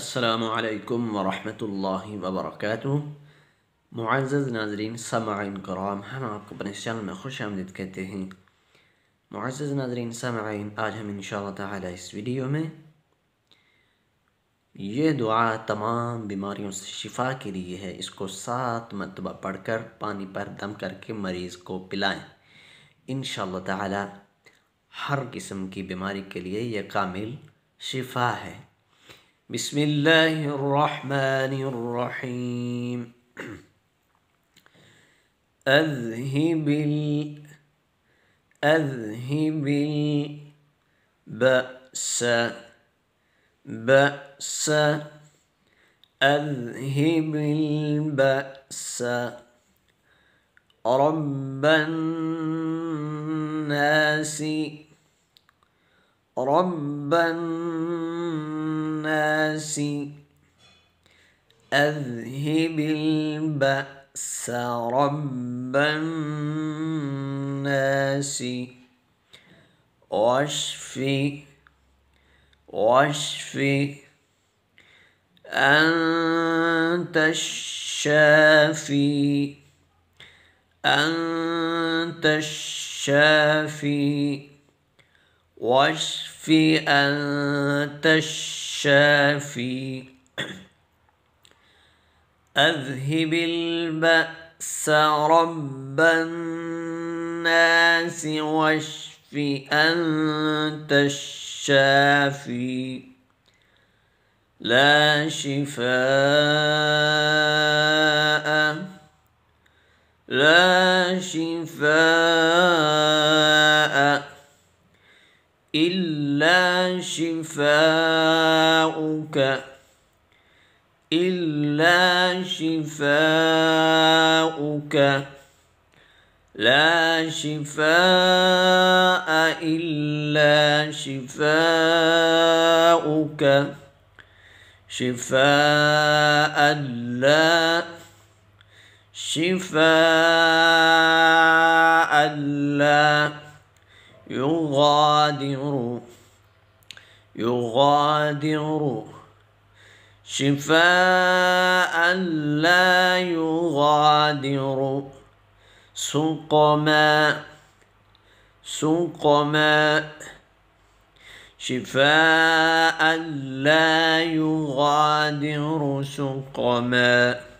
السلام علیکم ورحمۃ اللہ وبرکاتہ معزز ناظرین سمعین کرام ہم آپ کو اپنے چینل میں خوش آمدید کہتے ہیں معزز ناظرین سمعین آج ہم ان شاء اللہ تعالیٰ اس ویڈیو میں یہ دعا تمام بیماریوں سے شفا کے لیے ہے اس کو سات مرتبہ پڑھ کر پانی پر دم کر کے مریض کو پلائیں ان شاء اللہ تعالیٰ ہر قسم کی بیماری کے لیے یہ کامل شفا ہے بسم الله الرحمن الرحيم أذهب ال أذهب البأس بأس أذهب البأس رب الناس رب الناس أذهب البأس رب الناس واشف واشف أنت الشافي أنت الشافي واشف في أنت الشافي أذهب البأس رب الناس واشف أنت الشافي لا شفاء لا شفاء إلا شفاءك إلا شفاءك لا شفاء إلا شفاءك شفاء لا شفاء لا يغادر يغادر شفاء لا يغادر سقما سقما شفاء لا يغادر سقما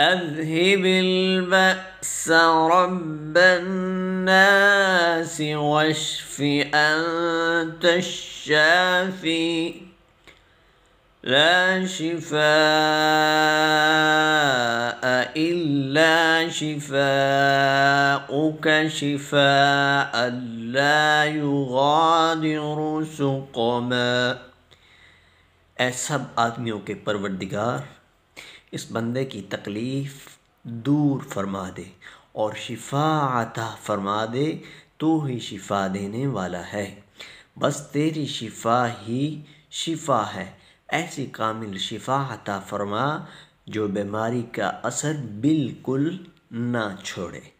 أذهب البأس رب الناس واشف أنت الشافي لا شفاء إلا شفاءك شفاء لا يغادر سقما ऐ सब आदमियों के اس بندے کی تکلیف دور فرما دے اور شفا عطا فرما دے تو ہی شفا دینے والا ہے بس تیری شفا ہی شفا ہے ایسی کامل شفا عطا فرما جو بیماری کا اثر بالکل نہ چھوڑے